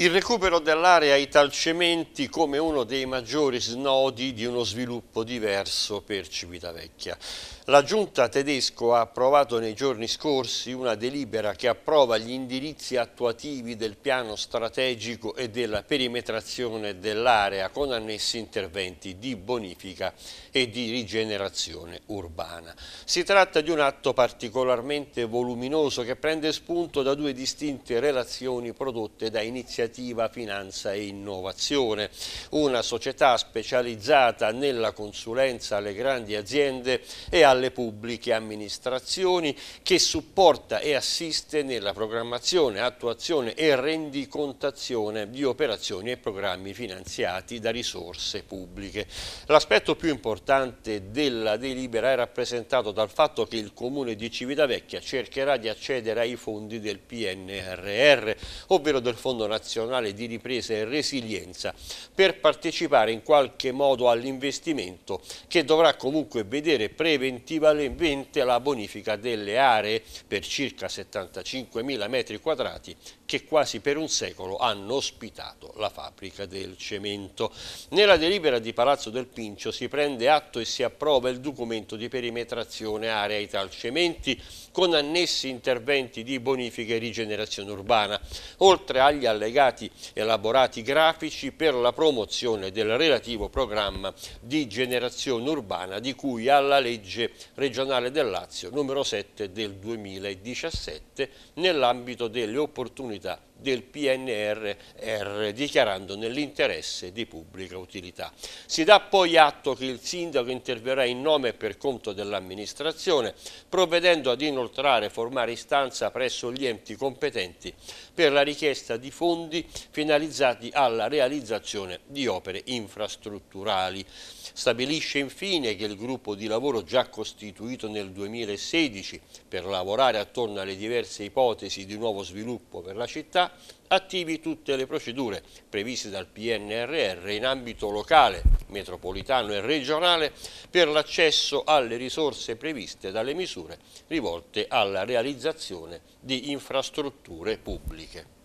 Il recupero dell'area Italcementi come uno dei maggiori snodi di uno sviluppo diverso per Civitavecchia. La giunta tedesco ha approvato nei giorni scorsi una delibera che approva gli indirizzi attuativi del piano strategico e della perimetrazione dell'area con annessi interventi di bonifica e di rigenerazione urbana. Si tratta di un atto particolarmente voluminoso che prende spunto da due distinte relazioni prodotte da iniziative Creativa Finanza e Innovazione, una società specializzata nella consulenza alle grandi aziende e alle pubbliche amministrazioni che supporta e assiste nella programmazione, attuazione e rendicontazione di operazioni e programmi finanziati da risorse pubbliche. L'aspetto più importante della delibera è rappresentato dal fatto che il Comune di Civitavecchia cercherà di accedere ai fondi del PNRR, ovvero del Fondo Nazionale nazionale di ripresa e resilienza per partecipare in qualche modo all'investimento che dovrà comunque vedere preventivamente la bonifica delle aree per circa 75.000 metri quadrati che quasi per un secolo hanno ospitato la fabbrica del cemento. Nella delibera di Palazzo del Pincio si prende atto e si approva il documento di perimetrazione area Italcementi con annessi interventi di bonifica e rigenerazione urbana, oltre agli allegati dettagliati elaborati grafici per la promozione del relativo programma di generazione urbana di cui alla legge regionale del Lazio numero 7 del 2017 nell'ambito delle opportunità del PNRR dichiarando nell'interesse di pubblica utilità. Si dà poi atto che il sindaco interverrà in nome e per conto dell'amministrazione provvedendo ad inoltrare e formare istanza presso gli enti competenti per la richiesta di fondi finalizzati alla realizzazione di opere infrastrutturali. Stabilisce infine che il gruppo di lavoro già costituito nel 2016 per lavorare attorno alle diverse ipotesi di nuovo sviluppo per la città attivi tutte le procedure previste dal PNRR in ambito locale, metropolitano e regionale per l'accesso alle risorse previste dalle misure rivolte alla realizzazione di infrastrutture pubbliche.